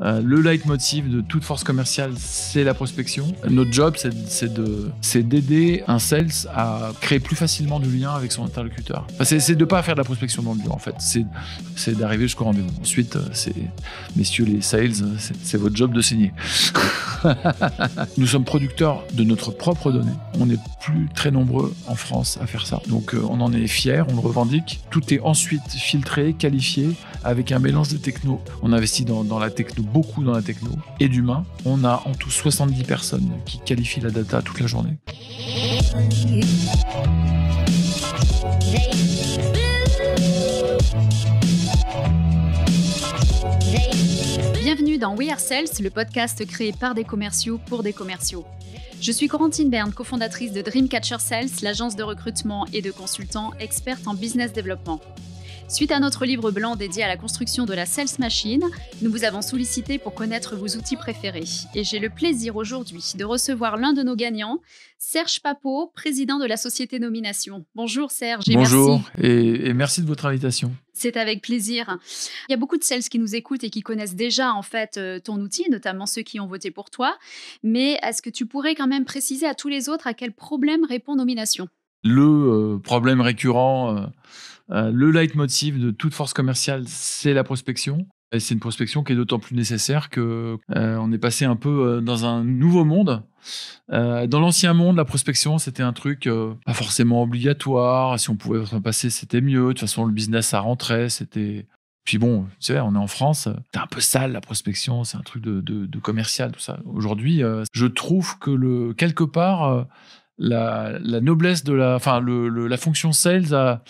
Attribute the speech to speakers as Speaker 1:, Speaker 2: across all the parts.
Speaker 1: Euh, le leitmotiv de toute force commerciale, c'est la prospection. Notre job, c'est d'aider un sales à créer plus facilement du lien avec son interlocuteur. c'est de ne pas faire de la prospection dans le bureau, en fait. C'est d'arriver jusqu'au rendez-vous. Ensuite, euh, c'est messieurs les sales, c'est votre job de saigner. Nous sommes producteurs de notre propre donnée. On n'est plus très nombreux en France à faire ça. Donc, euh, on en est fier, on le revendique. Tout est ensuite filtré, qualifié, avec un mélange de techno. On investit dans la techno beaucoup dans la techno et d'humains. On a en tout 70 personnes qui qualifient la data toute la journée.
Speaker 2: Bienvenue dans We Are Sales, le podcast créé par des commerciaux pour des commerciaux. Je suis Corentine Berne, cofondatrice de Dreamcatcher Sales, l'agence de recrutement et de consultants experte en business développement. Suite à notre livre blanc dédié à la construction de la Sales Machine, nous vous avons sollicité pour connaître vos outils préférés. Et j'ai le plaisir aujourd'hui de recevoir l'un de nos gagnants, Serge Papot, président de la société Nomination. Bonjour Serge et Bonjour merci.
Speaker 1: Et, merci de votre invitation.
Speaker 2: C'est avec plaisir. Il y a beaucoup de celles qui nous écoutent et qui connaissent déjà en fait euh, ton outil, notamment ceux qui ont voté pour toi. Mais est-ce que tu pourrais quand même préciser à tous les autres à quel problème répond Nomination
Speaker 1: Le euh, problème récurrent euh, euh, le leitmotiv de toute force commerciale, c'est la prospection. Et c'est une prospection qui est d'autant plus nécessaire que euh, on est passé un peu euh, dans un nouveau monde. dans l'ancien monde, la prospection, c'était un truc pas forcément obligatoire. Si on pouvait s'en passer, c'était mieux. De toute façon, le business, ça rentrait. C'était puis bon, tu sais, on est en France, c'est un peu sale la prospection, c'est un truc de, commercial, tout ça. Aujourd'hui, je trouve que le, quelque part, la, noblesse de la, enfin, la fonction sales a,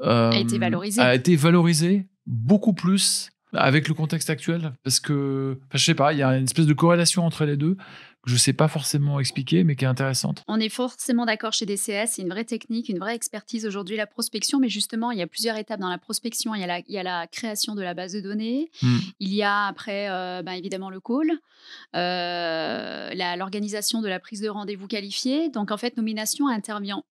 Speaker 1: euh, a été valorisé. A été valorisé beaucoup plus avec le contexte actuel parce que je je sais pas il y a une espèce de corrélation entre les deux que je ne sais pas forcément expliquer mais qui est intéressante.
Speaker 2: On est forcément d'accord chez DCS, c'est une vraie technique, une vraie expertise aujourd'hui la prospection mais justement il y a plusieurs étapes dans la prospection, il y a la, création de la base de données, hmm. il y a après euh, bah, évidemment le call, euh, l'organisation de la prise de rendez-vous qualifiée. Donc en fait nomination intervient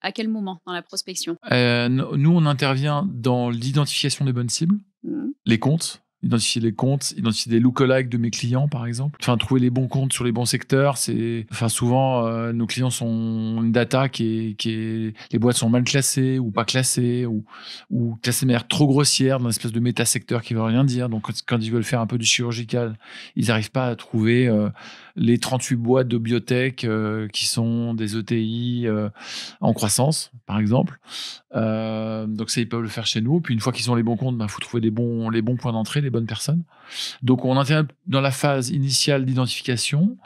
Speaker 2: à quel moment dans la prospection
Speaker 1: euh, Nous, on intervient dans l'identification des bonnes cibles, mmh. les comptes, identifier les comptes, identifier look-alikes de mes clients par exemple, enfin trouver les bons comptes sur les bons secteurs, c'est enfin souvent euh, nos clients sont une data qui est, qui est les boîtes sont mal classées ou pas classées ou ou classées de manière trop grossière dans une espèce de méta secteur qui veut rien dire. Donc quand, ils veulent faire un peu du chirurgical, ils n'arrivent pas à trouver euh, les 38 boîtes de biotech euh, qui sont des ETI en croissance par exemple. donc ça ils peuvent le faire chez nous. Puis une fois qu'ils ont les bons comptes, ben faut trouver les bons les bons points d'entrée les bonnes personnes. Donc, on intervient dans la phase initiale d'identification,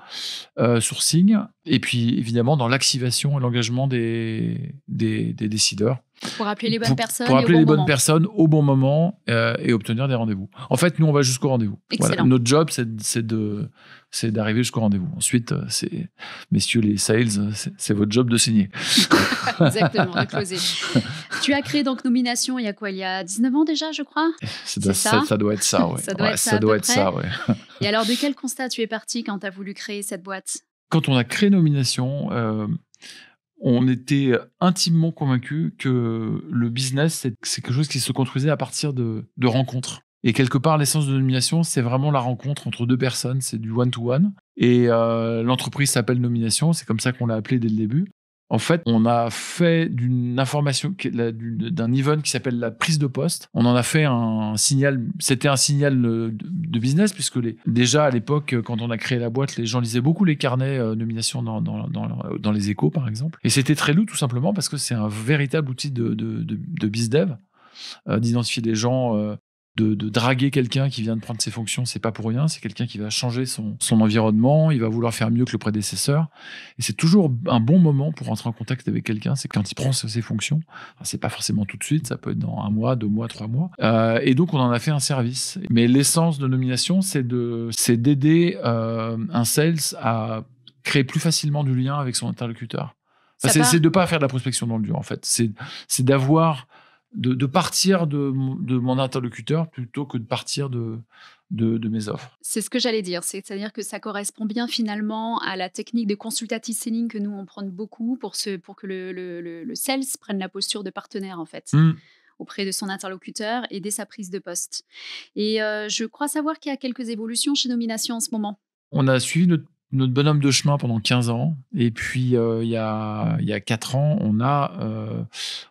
Speaker 1: euh, sourcing, et puis évidemment dans l'activation et l'engagement des, des décideurs
Speaker 2: pour appeler les bonnes personnes. Pour appeler les bonnes personnes
Speaker 1: au bon moment euh, et obtenir des rendez-vous. En fait, nous, on va jusqu'au rendez-vous. Voilà. Notre job, c'est de c'est d'arriver jusqu'au rendez-vous. Ensuite, euh, c'est messieurs les sales, c'est votre job de signer.
Speaker 2: Exactement, de closer. tu as créé donc Nomination il y a quoi Il y a 19 ans déjà, je crois ça. doit être ça, oui. ça doit être ça, ça doit être ça Et alors, de quel constat tu es parti quand tu as voulu créer cette boîte
Speaker 1: Quand on a créé Nomination, euh, on était intimement convaincus que le business, c'est quelque chose qui se construisait à partir de, rencontres. Et quelque part, l'essence de nomination, c'est vraiment la rencontre entre deux personnes, c'est du one-to-one. Et euh, l'entreprise s'appelle Nomination, c'est comme ça qu'on l'a appelé dès le début. En fait, on a fait d'une information, d'un event qui s'appelle la prise de poste, on en a fait un signal, c'était un signal de business, puisque déjà à l'époque, quand on a créé la boîte, les gens lisaient beaucoup les carnets nomination euh, nominations dans, les échos, par exemple. Et c'était très lourd, tout simplement, parce que c'est un véritable outil de, de, de, de bizdev euh, d'identifier les gens euh, de, draguer quelqu'un qui vient de prendre ses fonctions, c'est pas pour rien. C'est quelqu'un qui va changer son, environnement, il va vouloir faire mieux que le prédécesseur. Et c'est toujours un bon moment pour entrer en contact avec quelqu'un, c'est quand il prend ses fonctions. c'est pas forcément tout de suite, ça peut être dans un mois, deux mois, trois mois. Euh, et donc, on en a fait un service. Mais l'essence de nomination, c'est d'aider euh, un sales à créer plus facilement du lien avec son interlocuteur. c'est de ne pas faire de la prospection dans le dur, en fait. C'est d'avoir de, partir de, mon interlocuteur plutôt que de partir de, mes offres.
Speaker 2: C'est ce que j'allais dire, c'est-à-dire que ça correspond bien finalement à la technique de consultative selling que nous on prend beaucoup pour, que le, le, sales prenne la posture de partenaire en fait. Hmm. auprès de son interlocuteur et dès sa prise de poste. Et euh, je crois savoir qu'il y a quelques évolutions chez Nomination en ce moment.
Speaker 1: On a suivi notre, bonhomme de chemin pendant 15 ans. Et puis, euh, il, y a, il 4 ans, euh,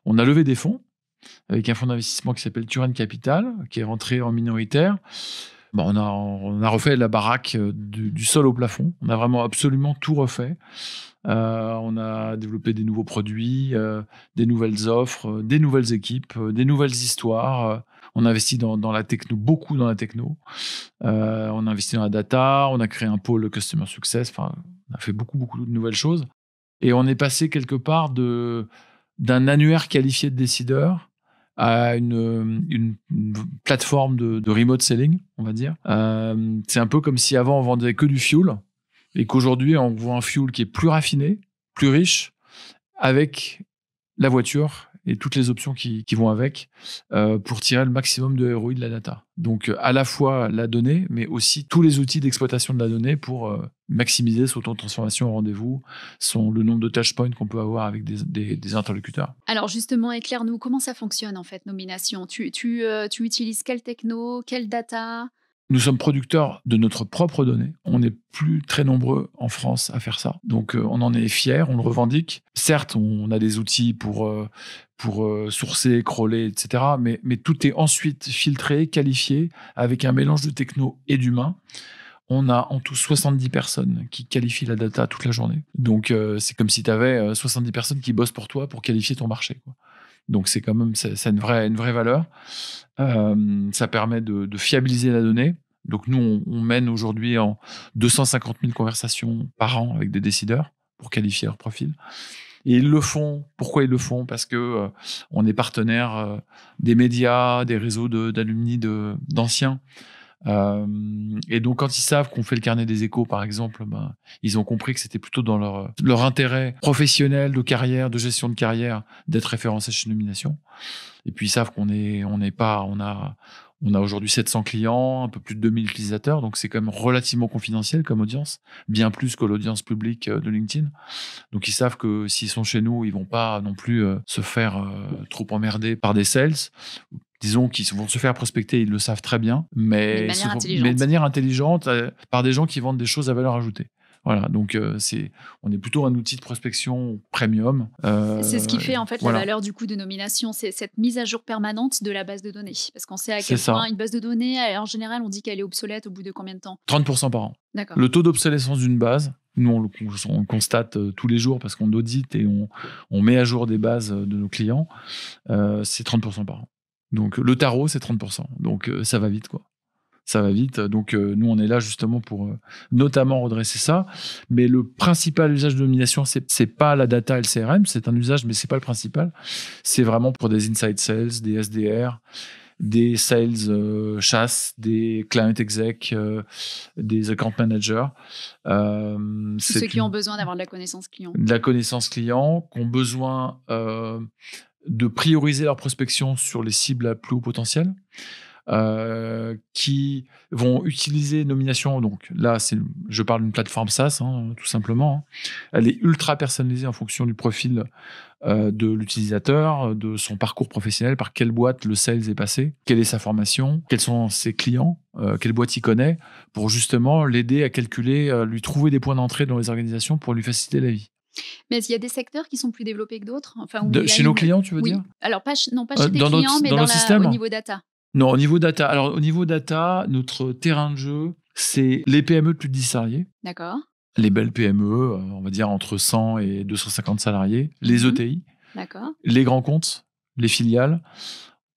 Speaker 1: on a levé des fonds avec un fonds d'investissement qui s'appelle Turin Capital, qui est rentré en minoritaire. on, a, refait la baraque euh, du, sol au plafond. On a vraiment absolument tout refait. Euh, on a développé des nouveaux produits, euh, des nouvelles offres, des nouvelles équipes, des nouvelles histoires. On a investi dans, la techno, beaucoup dans la techno. on a investi dans la data, on a créé un pôle Customer Success. Enfin, on a fait beaucoup, beaucoup de nouvelles choses. Et on est passé quelque part de, d'un annuaire qualifié de décideur à une, plateforme de, remote selling, on va dire. Euh, c'est un peu comme si avant on vendait que du fuel et qu'aujourd'hui on voit un fuel qui est plus raffiné, plus riche, avec la voiture et toutes les options qui, qui vont avec euh, pour tirer le maximum de ROI de la data. Donc euh, à la fois la donnée, mais aussi tous les outils d'exploitation de la donnée pour euh, maximiser son temps de transformation au rendez-vous, son, le nombre de touchpoints qu'on peut avoir avec des, des, interlocuteurs.
Speaker 2: Alors justement, éclaire-nous comment ça fonctionne en fait, nomination. Tu, tu, tu utilises quelle techno, quelle data
Speaker 1: nous sommes producteurs de notre propre donnée. On n'est plus très nombreux en France à faire ça. Donc euh, on en est fier, on le revendique. Certes, on a des outils pour, euh, pour euh, sourcer, crawler, etc. Mais, mais tout est ensuite filtré, qualifié, avec un mélange de techno et d'humain. On a en tout 70 personnes qui qualifient la data toute la journée. Donc c'est comme si tu avais 70 personnes qui bossent pour toi pour qualifier ton marché. Quoi. Donc c'est quand même ça, une vraie une vraie valeur. Euh, ça permet de, fiabiliser la donnée. Donc nous on, mène aujourd'hui en 250 000 conversations par an avec des décideurs pour qualifier leur profil. Et ils le font. Pourquoi ils le font Parce que euh, on est partenaire euh, des médias, des réseaux d'alumni d'anciens. Euh, et donc, quand ils savent qu'on fait le carnet des échos, par exemple, ben, ils ont compris que c'était plutôt dans leur, leur intérêt professionnel, de carrière, de gestion de carrière, d'être référencé chez Nomination. Et puis, ils savent qu'on est, on n'est pas, on a, on a aujourd'hui 700 clients, un peu plus de 2000 utilisateurs, donc c'est quand même relativement confidentiel comme audience, bien plus que l'audience publique euh, de LinkedIn. Donc ils savent que s'ils sont chez nous, ils vont pas non plus euh, se faire trop emmerder par des sales disons, qu'ils vont se faire prospecter, ils le savent très bien, mais, de, manière intelligente euh, par des gens qui vendent des choses à valeur ajoutée. Voilà, donc euh, c'est, on est plutôt un outil de prospection premium. Euh, c'est ce qui fait en fait la valeur
Speaker 2: du coût de nomination, c'est cette mise à jour permanente de la base de données. Parce qu'on sait à quel point une base de données, en général, on dit qu'elle est obsolète au bout de combien de temps
Speaker 1: 30% par an. Le taux d'obsolescence d'une base, nous on le, constate tous les jours parce qu'on audite et on, met à jour des bases de nos clients, c'est 30% par an. Donc le tarot, c'est 30%. Donc euh, ça va vite, quoi. Ça va vite. Donc euh, nous, on est là justement pour euh, notamment redresser ça. Mais le principal usage de domination, c'est, n'est pas la data et CRM. C'est un usage, mais ce n'est pas le principal. C'est vraiment pour des inside sales, des SDR, des sales chasse, des client exec, des account managers. ceux qui ont
Speaker 2: besoin d'avoir de la connaissance client. De la
Speaker 1: connaissance client, qui ont besoin de prioriser leur prospection sur les cibles à plus haut potentiel, euh, qui vont utiliser nomination. Donc là, c'est, je parle d'une plateforme SaaS, hein, tout simplement. Hein. Elle est ultra personnalisée en fonction du profil euh, de l'utilisateur, de son parcours professionnel, par quelle boîte le sales est passé, quelle est sa formation, quels sont ses clients, euh, quelle boîte il connaît, pour justement l'aider à calculer, lui trouver des points d'entrée dans les organisations pour lui faciliter la vie.
Speaker 2: Mais il y a des secteurs qui sont plus développés que d'autres. Enfin, chez nos clients, tu veux dire Alors, non, pas euh, chez tes clients, mais dans au niveau data.
Speaker 1: Non, au niveau data. Alors, au niveau data, notre terrain de jeu, c'est les PME de plus de 10 salariés. D'accord. Les belles PME, euh, on va dire entre 100 et 250 salariés. Les mhm. ETI. D'accord. Les grands comptes, les filiales.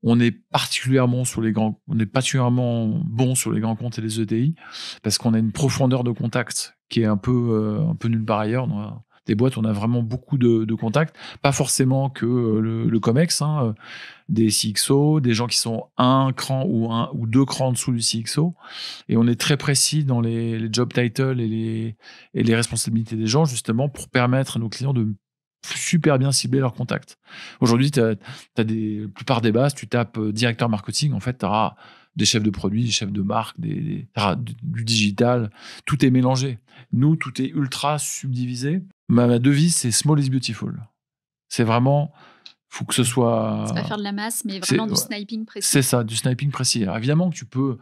Speaker 1: On est particulièrement sur les grands, on est particulièrement bon sur les grands comptes et les ETI parce qu'on a une profondeur de contact qui est un peu, euh, un peu nulle part ailleurs des boîtes on a vraiment beaucoup de, contacts. Pas forcément que euh, le, COMEX, hein, euh, des CXO, des gens qui sont un cran ou, un, ou deux crans en dessous du CXO. Et on est très précis dans les, job titles et les, et les responsabilités des gens, justement, pour permettre à nos clients de super bien cibler leurs contacts. Aujourd'hui, tu as, des, la plupart des bases, tu tapes euh, directeur marketing, en fait, tu auras des chefs de produits, des chefs de marque, des, du digital. Tout est mélangé. Nous, tout est ultra subdivisé. Ma, devise, c'est small is beautiful. C'est vraiment, faut que ce soit. C'est pas faire
Speaker 2: de la masse, mais vraiment du sniping précis. C'est ça,
Speaker 1: du sniping précis. évidemment que tu peux,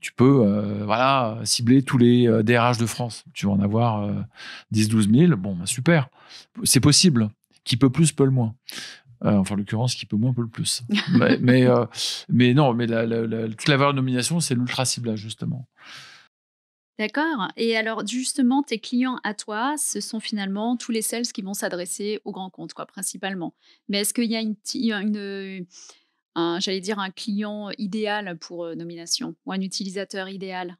Speaker 1: tu peux euh, voilà, cibler tous les euh, DRH de France. Tu vas en avoir 10-12 euh, 000. Bon, bah, super. C'est possible. Qui peut plus, peut le moins. Euh, enfin, en l'occurrence, qui peut moins peut le plus. mais, euh, mais, non, mais la, la, valeur de nomination, c'est l'ultra-ciblage, justement.
Speaker 2: D'accord. Et alors, justement, tes clients à toi, ce sont finalement tous les sales qui vont s'adresser aux grands comptes, quoi, principalement. Mais est-ce qu'il y a une, un, j'allais dire, un client idéal pour euh, nomination ou un utilisateur idéal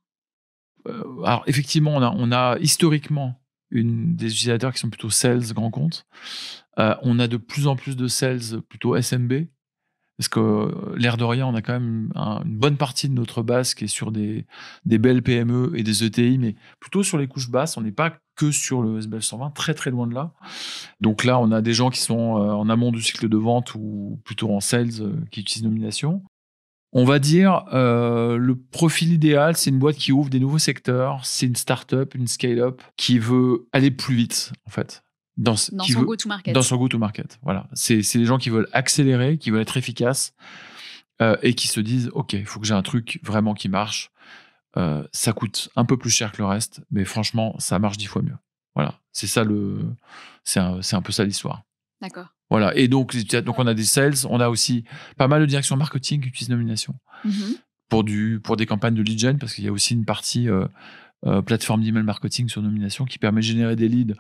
Speaker 1: alors effectivement, on a historiquement des utilisateurs qui sont plutôt sales, grand compte. Euh, on a de plus en plus de sales plutôt SMB, parce que euh, l'air de rien, on a quand même une bonne partie de notre base qui est sur des, belles PME et des ETI, mais plutôt sur les couches basses. On n'est pas que sur le SBF 120, très très loin de là. Donc là, on a des gens qui sont euh, en amont du cycle de vente ou plutôt en sales qui utilisent nomination on va dire, euh, le profil idéal, c'est une boîte qui ouvre des nouveaux secteurs, c'est une start-up, une scale-up, qui veut aller plus vite, en fait. Dans, son go-to-market. Dans son go-to-market, voilà. C'est les gens qui veulent accélérer, qui veulent être efficaces, euh, et qui se disent, OK, il faut que j'ai un truc vraiment qui marche. Euh, ça coûte un peu plus cher que le reste, mais franchement, ça marche dix fois mieux. Voilà, c'est ça le, c'est un, un peu ça l'histoire. D'accord. Voilà. Et donc, donc on a des sales, on a aussi pas mal de directions marketing qui utilisent nomination mhm. pour du pour des campagnes de lead gen parce qu'il y a aussi une partie euh, euh, plateforme d'email marketing sur nomination qui permet de générer des leads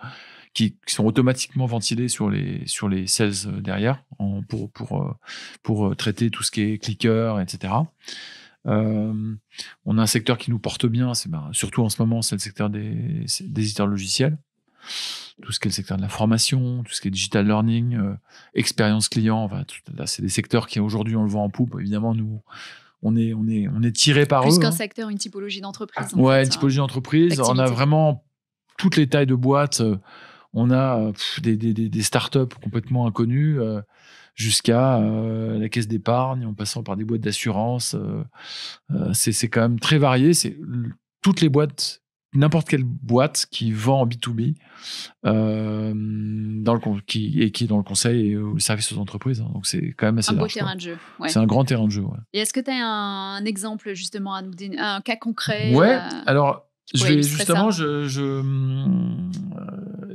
Speaker 1: qui, sont automatiquement ventilés sur les sur les sales euh, derrière en, pour pour traiter tout ce qui est clicker etc. on a un secteur qui nous porte bien, c'est ben, surtout en ce moment, c'est le secteur des, des éditeurs logiciels tout ce qui est le secteur de la formation, tout ce qui est digital learning, euh, expérience client. là, c'est des secteurs qui aujourd'hui on le voit en poupe. Évidemment, nous, on est, on est, on est tiré par eux. Plus qu'un hein.
Speaker 2: secteur, une typologie d'entreprise. une hein.
Speaker 1: typologie d'entreprise. On a vraiment toutes les tailles de boîtes. Euh, on a euh, des, startups complètement inconnues. jusqu'à la caisse d'épargne, en passant par des boîtes d'assurance. c'est quand même très varié. C'est toutes les boîtes n'importe quelle boîte qui vend en B2B euh, dans le qui, et qui est dans le conseil et au service aux entreprises. Hein. Donc, c'est quand même assez un terrain de jeu. C'est un grand terrain de jeu.
Speaker 2: Et est-ce que tu as un, exemple, justement, un cas concret euh? Ouais,
Speaker 1: alors, je justement, je, euh,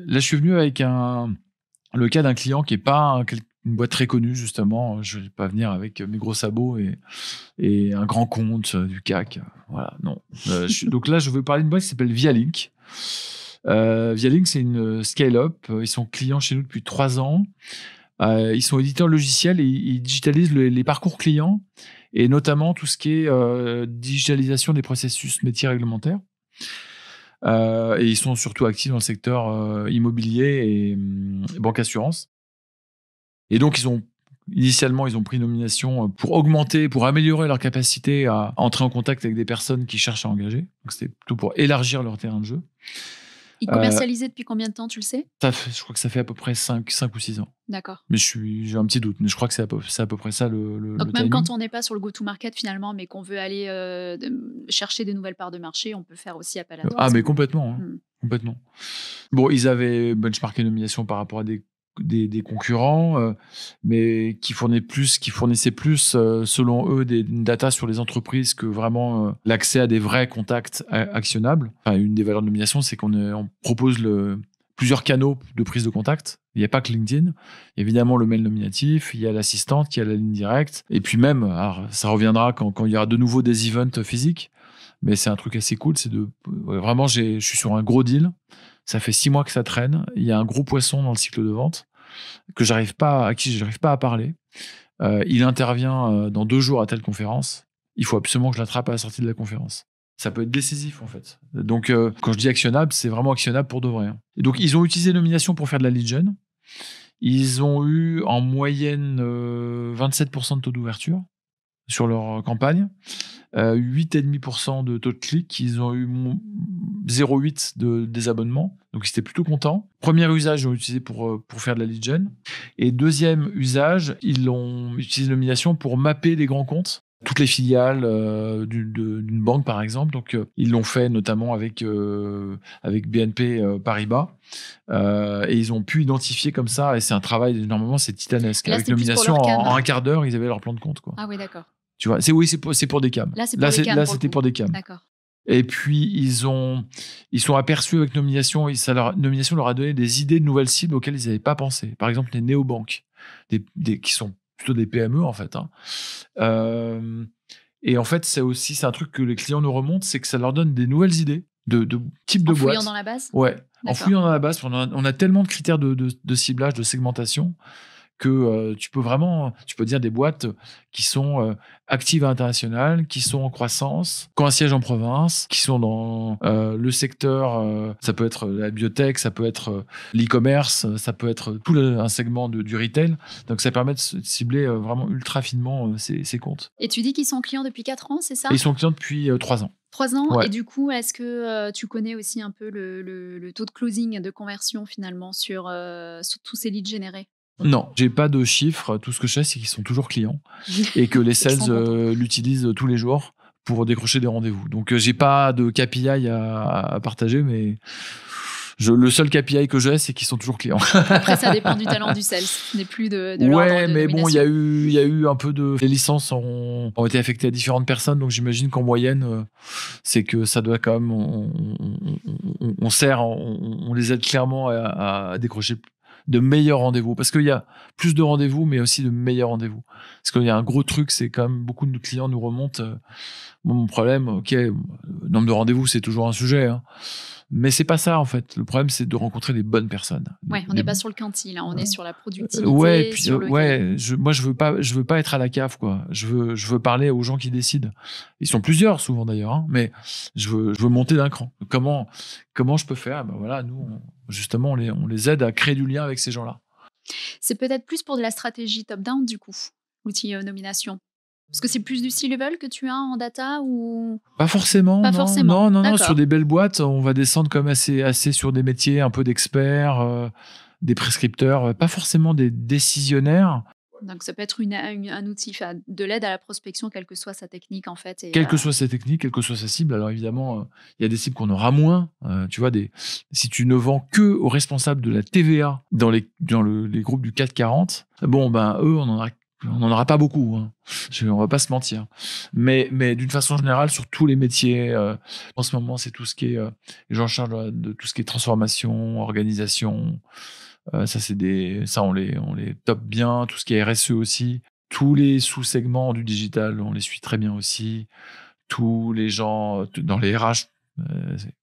Speaker 1: là, je suis venu avec un, le cas d'un client qui n'est pas un, une boîte très connue, justement. Je ne vais pas venir avec mes gros sabots et, et un grand compte euh, du CAC. Voilà, non. Euh, donc là, je veux parler d'une boîte qui s'appelle Vialink. Euh, Vialink, c'est une scale-up. Ils sont clients chez nous depuis trois ans. ils sont éditeurs logiciels et ils digitalisent les parcours clients et notamment tout ce qui est digitalisation des processus métiers réglementaires. et ils sont surtout actifs dans le secteur immobilier et hum, banque assurance. Et donc, ils ont Initialement, ils ont pris nomination euh, pour augmenter, pour améliorer leur capacité à entrer en contact avec des personnes qui cherchent à engager. Donc c'était plutôt pour élargir leur terrain de jeu. Ils euh, commercialisaient
Speaker 2: depuis combien de temps, tu le sais
Speaker 1: ça fait, Je crois que ça fait à peu près 5, 5 ou 6 ans. D'accord. Mais j'ai un petit doute, mais je crois que c'est à, à, peu près ça le. Donc, même quand
Speaker 2: on n'est pas sur le go-to-market finalement, mais qu'on veut aller euh, chercher des nouvelles parts de marché, on peut faire aussi appel à toi. Ah, mais complètement. Hein. Hmm.
Speaker 1: Complètement. Bon, ils avaient benchmarké et nomination par rapport à des des, concurrents, euh, mais qui fournissaient plus, qui fournissaient plus euh, selon eux, des, une data sur les entreprises que vraiment euh, l'accès à des vrais contacts actionnables. Enfin, une des valeurs de nomination, c'est qu'on propose le, plusieurs canaux de prise de contact. Il n'y a pas que LinkedIn. évidemment le mail nominatif, il y a l'assistante, qui a la ligne directe. Et puis même, ça reviendra quand, il y aura de nouveau des events physiques. Mais c'est un truc assez cool. C'est de vraiment, je suis sur un gros deal. Ça fait six mois que ça traîne. Il y a un gros poisson dans le cycle de vente que j'arrive pas, à qui je n'arrive pas à parler. Euh, il intervient euh, dans deux jours à telle conférence. Il faut absolument que je l'attrape à la sortie de la conférence. Ça peut être décisif en fait. Donc euh, quand je dis actionnable, c'est vraiment actionnable pour de vrai. Hein. donc ils ont utilisé nomination pour faire de la lead gen. Ils ont eu en moyenne 27% de taux d'ouverture sur leur campagne, 8,5% de taux de clic. Ils ont eu 0,8 de abonnements. Donc, ils étaient plutôt contents. Premier usage, ils l'ont utilisé pour, euh, pour faire de la lead gen. Et deuxième usage, ils l'ont utilisé nomination pour mapper les grands comptes toutes les filiales euh, d'une banque par exemple. Donc euh, ils l'ont fait notamment avec avec BNP Paribas et ils ont pu identifier comme ça. Et c'est un travail normalement c'est titanesque. avec nomination en, en, un quart d'heure ils avaient leur plan de compte
Speaker 2: quoi. Ah oui d'accord.
Speaker 1: Tu vois c'est oui c'est pour, pour, des cams. Là c'était pour, pour, des cams. D'accord. Et puis, ils ont, ils sont aperçus avec nomination, et ça leur, nomination leur a donné des idées de nouvelles cibles auxquelles ils n'avaient pas pensé. Par exemple, les néobanques, des, des, qui sont plutôt des PME, en fait. Hein. Euh, et en fait, c'est aussi, c'est un truc que les clients nous remontent, c'est que ça leur donne des nouvelles idées de, type de boîte. En fouillant dans la base Ouais, en fouillant dans la base. On a, tellement de critères de, de ciblage, de segmentation, que euh, tu peux vraiment, tu peux dire des boîtes qui sont euh, actives à l'international, qui sont en croissance, qui ont un siège en province, qui sont dans euh, le secteur, ça peut être la biotech, ça peut être l'e-commerce, ça peut être tout un segment du retail. Donc ça permet de cibler vraiment ultra finement ces, ces, comptes.
Speaker 2: Et tu dis qu'ils sont clients depuis 4 ans, c'est ça Ils sont clients
Speaker 1: depuis 3 ans.
Speaker 2: Trois ans. Et du coup, est-ce que tu connais aussi un peu le, le, taux de closing de conversion finalement sur, sur tous ces leads générés non,
Speaker 1: j'ai pas de chiffres. Tout ce que je sais, c'est qu'ils sont toujours clients
Speaker 2: et que les sales
Speaker 1: euh, l'utilisent tous les jours pour décrocher des rendez-vous. Donc, euh, j'ai pas de KPI à, partager, mais le seul KPI que j'ai, c'est qu'ils sont toujours clients. Après, ça dépend du talent du sales.
Speaker 2: Ce n'est plus de, de mais bon, il y, a
Speaker 1: eu, y a eu un peu de. Les licences ont, été affectées à différentes personnes, donc j'imagine qu'en moyenne, euh, c'est que ça doit quand même. On, sert, on, les aide clairement à décrocher de meilleurs rendez-vous. Parce qu'il y a plus de rendez-vous, mais aussi de meilleurs rendez-vous. Parce qu'il y a un gros truc, c'est quand même beaucoup de nos clients nous remontent. Euh, mon problème, ok, le euh, nombre de rendez-vous, c'est toujours un sujet. Hein. Mais c'est pas ça en fait. Le problème, c'est de rencontrer les bonnes personnes.
Speaker 2: Ouais, on n'est pas sur le quanti on est euh, sur la productivité. Euh, ouais, euh, ouais.
Speaker 1: moi, je veux pas, je veux pas être à la cave quoi. Je veux, je veux parler aux gens qui décident. Ils sont plusieurs souvent d'ailleurs, hein, mais je veux, je veux monter d'un cran. Comment, comment je peux faire Ben voilà, nous, justement, on les, on les aide à créer du lien avec ces gens-là.
Speaker 2: C'est peut-être plus pour de la stratégie top-down du coup, outil nomination. Parce que c'est plus du C-level que tu as en data ou
Speaker 1: Pas forcément. non, Non, non, sur des belles boîtes, on va descendre comme assez, assez sur des métiers un peu d'experts, euh, des prescripteurs, euh, pas forcément des décisionnaires.
Speaker 2: Donc ça peut être un outil de l'aide à la prospection, quelle que soit sa technique en fait. quelle que euh, soit
Speaker 1: sa technique, quelle que soit sa cible. Alors évidemment, il y a des cibles qu'on aura moins. tu vois, si tu ne vends que aux responsables de la TVA dans les, dans les groupes du 440, bon ben eux, on en aura on n'en aura pas beaucoup, hein. Je, on va pas se mentir. Mais, mais d'une façon générale, sur tous les métiers, euh, en ce moment, c'est tout ce qui est, j'en euh, charge de tout ce qui est transformation, organisation. Euh, ça, c'est des, ça on les, on les top bien. Tout ce qui est RSE aussi. Tous les sous-segments du digital, on les suit très bien aussi. Tous les gens dans les RH,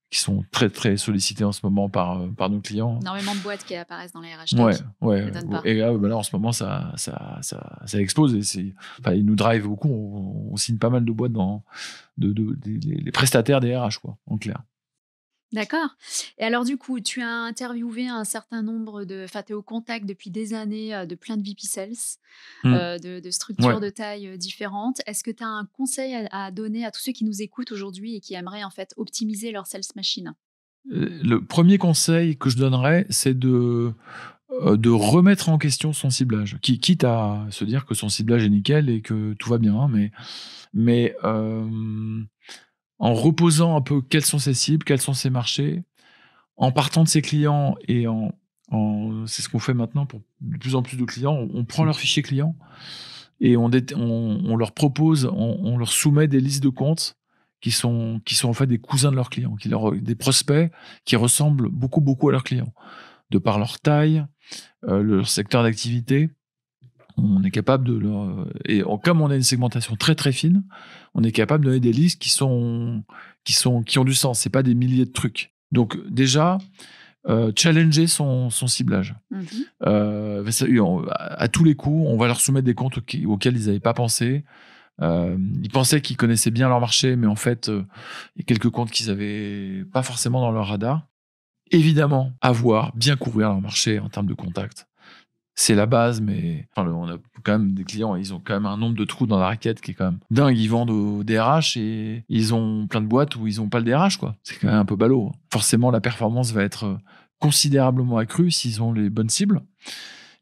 Speaker 1: qui sont très très sollicités en ce moment par, euh, par nos clients.
Speaker 2: Énormément de boîtes qui apparaissent dans les RH. Ouais, Et
Speaker 1: bah là, en ce moment, ça, ça, ça, ça explose. Et enfin, ils nous drivent beaucoup. On, on, signe pas mal de boîtes dans de, de, les prestataires des RH, quoi, en clair.
Speaker 2: D'accord. Et alors du coup, tu as interviewé un certain nombre de... Enfin, tu es au contact depuis des années de plein de VP Sales, mmh. de, structures de taille différentes. Est-ce que tu as un conseil à, donner à tous ceux qui nous écoutent aujourd'hui et qui aimeraient en fait optimiser leur sales machine
Speaker 1: Le premier conseil que je donnerais, c'est de, de remettre en question son ciblage. Quitte à se dire que son ciblage est nickel et que tout va bien, mais... mais en reposant un peu quelles sont ses cibles, quels sont ses marchés, en partant de ses clients et en, c'est ce qu'on fait maintenant pour de plus en plus de clients, on, prend leurs fichiers clients et on, on, leur propose, on, leur soumet des listes de comptes qui sont, qui sont en fait des cousins de leurs clients, qui leur, des prospects qui ressemblent beaucoup, beaucoup à leurs clients, de par leur taille, euh, leur secteur d'activité on est capable de euh, et comme on a une segmentation très très fine, on est capable de donner des listes qui sont qui sont qui ont du sens. C'est pas des milliers de trucs. Donc déjà. Euh, challenger son, ciblage. Mhm. Euh, à, tous les coups, on va leur soumettre des comptes auxquels ils n'avaient pas pensé. ils pensaient qu'ils connaissaient bien leur marché, mais en fait, il y a quelques comptes qu'ils n'avaient pas forcément dans leur radar. Évidemment, avoir bien couvrir leur marché en termes de contacts c'est la base, mais on a quand même des clients, ils ont quand même un nombre de trous dans la raquette qui est quand même dingue. Ils vendent au DRH et ils ont plein de boîtes où ils n'ont pas le DRH, quoi. C'est quand même un peu ballot. Hein. Forcément, la performance va être euh, considérablement accrue s'ils ont les bonnes cibles.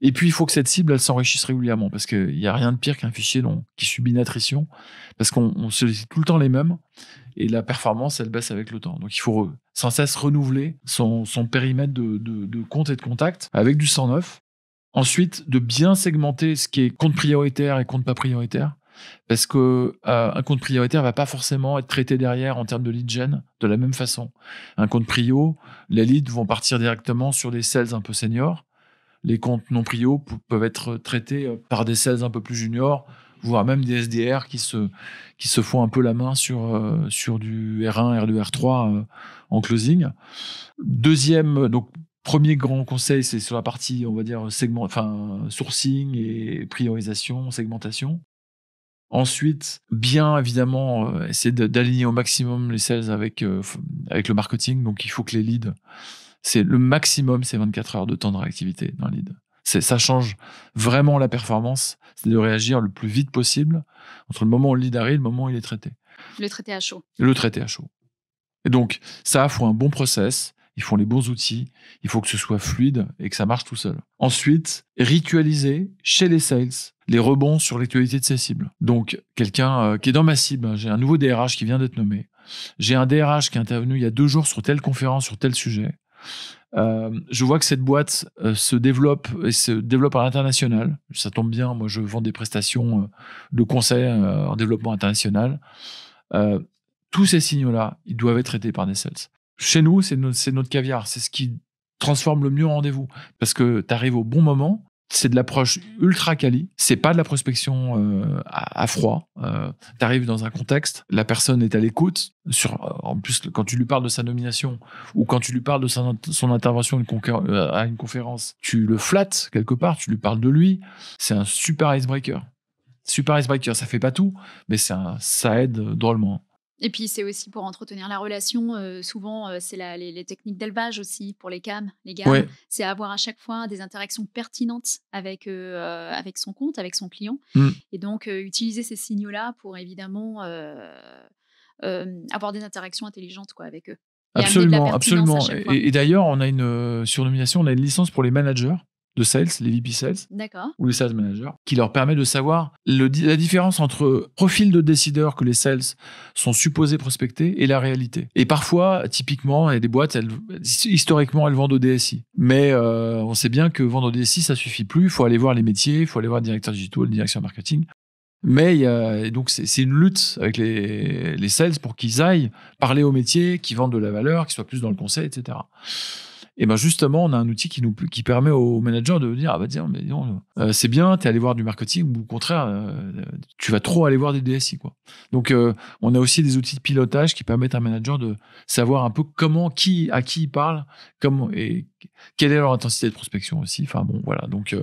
Speaker 1: Et puis, il faut que cette cible, elle s'enrichisse régulièrement, parce qu'il n'y a rien de pire qu'un fichier dont, qui subit une attrition, parce qu'on se sollicite tout le temps les mêmes, et la performance, elle baisse avec le temps. Donc, il faut sans cesse renouveler son, périmètre de, de compte et de contact avec du 109. Ensuite, de bien segmenter ce qui est compte prioritaire et compte pas prioritaire. Parce qu'un euh, compte prioritaire ne va pas forcément être traité derrière en termes de lead gen de la même façon. Un compte prio, les leads vont partir directement sur des sales un peu seniors. Les comptes non prio peuvent être traités euh, par des sales un peu plus juniors, voire même des SDR qui se, font un peu la main sur, euh, du R1, R2, R3 en closing. Deuxième, donc premier grand conseil, c'est sur la partie, on va dire, segment, enfin, sourcing et priorisation, segmentation. Ensuite, bien évidemment, euh, essayer d'aligner au maximum les sales avec, euh, avec le marketing. Donc, il faut que les leads, c'est le maximum, c'est 24 heures de temps de réactivité d'un lead. Ça change vraiment la performance, c'est de réagir le plus vite possible entre le moment où le lead arrive et le moment où il est traité.
Speaker 2: Le traité à chaud.
Speaker 1: Le traité à chaud. Et donc, ça, il faut un bon process, ils font les bons outils, il faut que ce soit fluide et que ça marche tout seul. Ensuite, ritualiser chez les sales les rebonds sur l'actualité de ses cibles. Donc, quelqu'un euh, qui est dans ma cible, hein, j'ai un nouveau DRH qui vient d'être nommé, j'ai un DRH qui est intervenu il y a deux jours sur telle conférence, sur tel sujet, euh, je vois que cette boîte euh, se développe et se développe à l'international. Ça tombe bien, moi je vends des prestations de conseil en développement international. tous ces signaux-là, ils doivent être traités par des sales chez nous, c'est notre, caviar. C'est ce qui transforme le mieux en rendez-vous. Parce que tu arrives au bon moment, c'est de l'approche ultra quali, c'est pas de la prospection euh, à, froid. Euh, tu arrives dans un contexte, la personne est à l'écoute. Sur, euh, en plus, quand tu lui parles de sa nomination ou quand tu lui parles de son intervention à une conférence, tu le flattes quelque part, tu lui parles de lui. C'est un super icebreaker. Super icebreaker, ça fait pas tout, mais un, ça aide drôlement.
Speaker 2: Et puis c'est aussi pour entretenir la relation. Euh, souvent, euh, c'est les, techniques d'élevage aussi pour les cams, les gars. C'est avoir à chaque fois des interactions pertinentes avec, euh, avec son compte, avec son client. Mmh. Et donc utiliser ces signaux-là pour évidemment avoir des interactions intelligentes quoi, avec eux. absolument, absolument. Et, et
Speaker 1: d'ailleurs, on a une surnomination, on a une licence pour les managers de sales, les VP sales, ou les sales managers, qui leur permet de savoir la différence entre profil de décideur que les sales sont supposés prospecter et la réalité. Et parfois, typiquement, il y a des boîtes, historiquement, elles vendent au DSI. Mais euh, on sait bien que vendre au DSI, ça suffit plus. Il faut aller voir les métiers, il faut aller voir le directeur digital, le directeur marketing. Mais il y a, donc c'est une lutte avec les, les sales pour qu'ils aillent parler aux métiers, qu'ils vendent de la valeur, qu'ils soient plus dans le conseil, etc. Et ben justement, on a un outil qui nous qui permet aux managers de dire ah bah tiens, euh, c'est bien, t'es allé voir du marketing ou au contraire, euh, tu vas trop aller voir des DSI quoi. Donc euh, on a aussi des outils de pilotage qui permettent à un manager de savoir un peu comment qui à qui il parle, comment et quelle est leur intensité de prospection aussi. Enfin bon voilà donc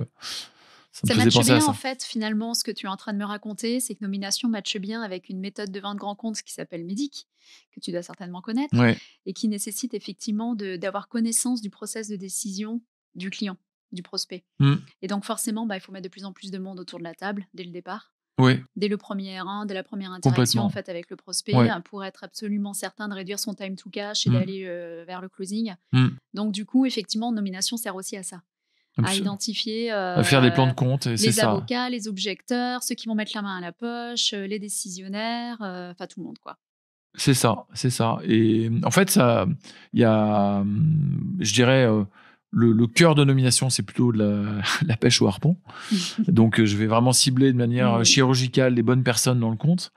Speaker 2: ça, matche bien, en fait, finalement, ce que tu es en train de me raconter, c'est que nomination matche bien avec une méthode de vente de grand compte qui s'appelle MEDIC, que tu dois certainement connaître, et qui nécessite effectivement d'avoir connaissance du process de décision du client, du prospect. Mmh. Et donc, forcément, bah, il faut mettre de plus en plus de monde autour de la table dès le départ. Oui. Dès le premier dès la première interaction en fait avec le prospect, hein, pour être absolument certain de réduire son time to cash et mmh. d'aller euh, vers le closing. Mmh. Donc du coup, effectivement, nomination sert aussi à ça à identifier. à faire des plans de compte, euh, Les avocats, les objecteurs, ceux qui vont mettre la main à la poche, euh, les décisionnaires, euh, enfin tout le monde, quoi.
Speaker 1: C'est ça, c'est ça. Et en fait, ça, il y a, hum, je dirais, le, cœur de nomination, c'est plutôt de la, pêche au harpon. Donc, euh, je vais vraiment cibler de manière euh, chirurgicale les bonnes personnes dans le compte.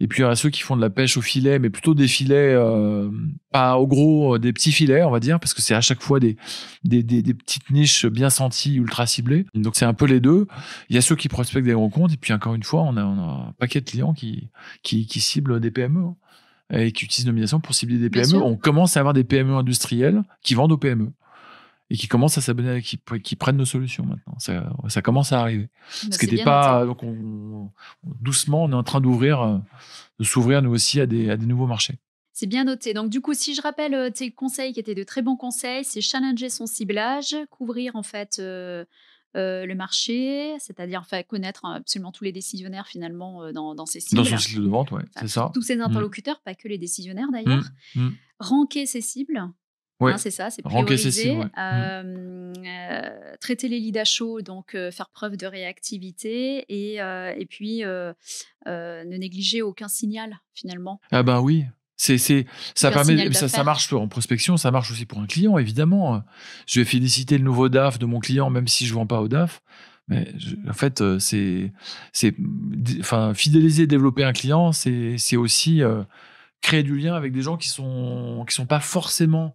Speaker 1: Et puis, il y a ceux qui font de la pêche au filet, mais plutôt des filets, euh, pas au gros, euh, des petits filets, on va dire, parce que c'est à chaque fois des des, petites niches bien senties, ultra ciblées. Donc, c'est un peu les deux. Il y a ceux qui prospectent des gros comptes. Et puis, encore une fois, on a, un paquet de clients qui, qui, qui ciblent des PME. Hein, et qui utilisent nomination pour cibler des PME. On commence à avoir des PME industrielles qui vendent aux PME et qui commencent à s'abonner, qui, qui, prennent nos solutions maintenant. Ça, commence à arriver.
Speaker 2: Bah, Ce qui pas.
Speaker 1: Donc, doucement, on est en train d'ouvrir, euh, de s'ouvrir nous aussi à des, nouveaux marchés.
Speaker 2: C'est bien noté. Donc, du coup, si je rappelle euh, tes conseils qui étaient de très bons conseils, c'est challenger son ciblage, couvrir en fait euh, le marché, c'est-à-dire connaître hein, absolument tous les décisionnaires finalement dans, dans ces cibles. Dans son cycle
Speaker 1: de vente, oui, c'est ça. Tous ses mm. interlocuteurs,
Speaker 2: pas que les décisionnaires mm. d'ailleurs. Mm. Ranquer ses cibles, Ouais. Hein, c'est ça, c'est prioriser, euh, euh, traiter les lits à chaud, donc euh, faire preuve de réactivité et, et puis ne négliger aucun signal finalement.
Speaker 1: Ah ben oui, c'est, ça, permet, ça, ça, marche en prospection, ça marche aussi pour un client, évidemment. Je vais féliciter le nouveau DAF de mon client, même si je ne vends pas au DAF. Mais en fait, c'est, c'est, enfin, fidéliser, développer un client, c'est, aussi créer du lien avec des gens qui ne sont, qui sont pas forcément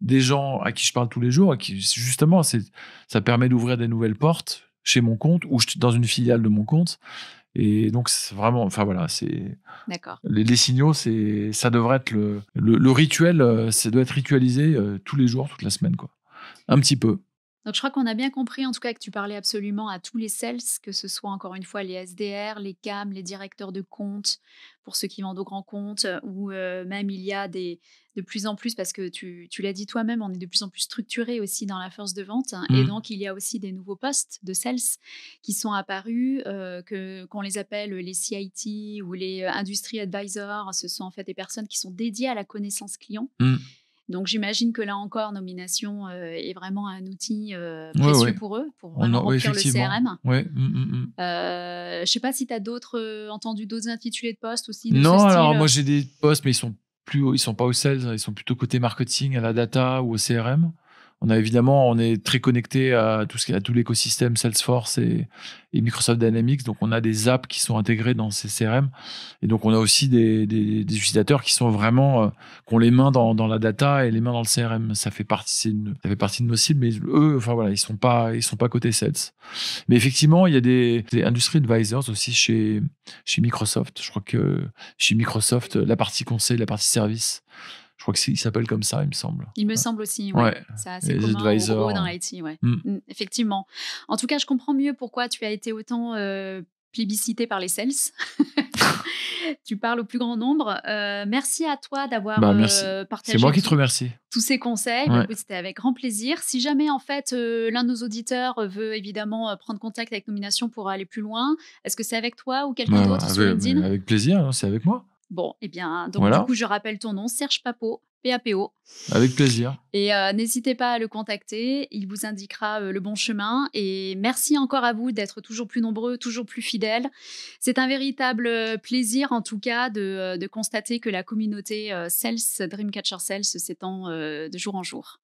Speaker 1: des gens à qui je parle tous les jours, à qui justement, ça permet d'ouvrir des nouvelles portes chez mon compte ou dans une filiale de mon compte. Et donc, c'est vraiment, enfin voilà, c'est. Les, signaux, c'est, ça devrait être le, le, le rituel, euh, ça doit être ritualisé euh, tous les jours, toute la semaine, quoi. Un petit peu.
Speaker 2: Donc je crois qu'on a bien compris en tout cas que tu parlais absolument à tous les sales, que ce soit encore une fois les SDR, les CAM, les directeurs de compte, pour ceux qui vendent aux grands comptes, euh, ou euh, même il y a des de plus en plus, parce que tu, l'as dit toi-même, on est de plus en plus structuré aussi dans la force de vente, hein, et mmh. donc il y a aussi des nouveaux postes de sales qui sont apparus, euh, que qu'on les appelle les CIT ou les Industry Advisors, ce sont en fait des personnes qui sont dédiées à la connaissance client. Mmh. Donc j'imagine que là encore, nomination euh, est vraiment un outil euh, précieux pour eux, pour vraiment le CRM. Je ne je sais pas si tu as d'autres, euh, entendu d'autres intitulés de postes aussi. De non, alors moi j'ai
Speaker 1: des postes, mais ils sont plus, ils sont pas au sales, ils sont plutôt côté marketing, à la data ou au CRM on a évidemment, on est très connecté à tout ce à tout l'écosystème Salesforce et, Microsoft Dynamics. Donc, on a des apps qui sont intégrées dans ces CRM. Et donc, on a aussi des, utilisateurs qui sont vraiment, euh, qui ont les mains dans, la data et les mains dans le CRM. Ça fait partie, fait partie de nos cibles, mais eux, enfin voilà, ils sont pas, ils sont pas côté sales. Mais effectivement, il y a des, des industry advisors aussi chez, chez Microsoft. Je crois que chez Microsoft, la partie conseil, la partie service, je crois qu'il s'appelle comme ça, il me semble.
Speaker 2: Il me semble aussi, ouais. C'est les advisors. dans l'IT, ouais. Hmm. Mm, effectivement. En tout cas, je comprends mieux pourquoi tu as été autant euh, plébiscité par les sales. tu parles au plus grand nombre. Euh, merci à toi d'avoir bah, euh, partagé. C'est moi qui te remercie. Tous ces conseils. C'était avec grand plaisir. Si jamais en fait l'un de nos auditeurs veut évidemment prendre contact avec Nomination pour aller plus loin, est-ce que c'est avec toi ou quelqu'un bah, d'autre
Speaker 1: Avec plaisir, hein, c'est avec moi.
Speaker 2: Bon, eh bien, donc du coup, je rappelle ton nom, Serge Papo, PAPO.
Speaker 1: Avec plaisir.
Speaker 2: Et euh, n'hésitez pas à le contacter, il vous indiquera euh, le bon chemin. Et merci encore à vous d'être toujours plus nombreux, toujours plus fidèles. C'est un véritable euh, plaisir, en tout cas, de, constater que la communauté euh, Dreamcatcher CELS, s'étend de jour en jour.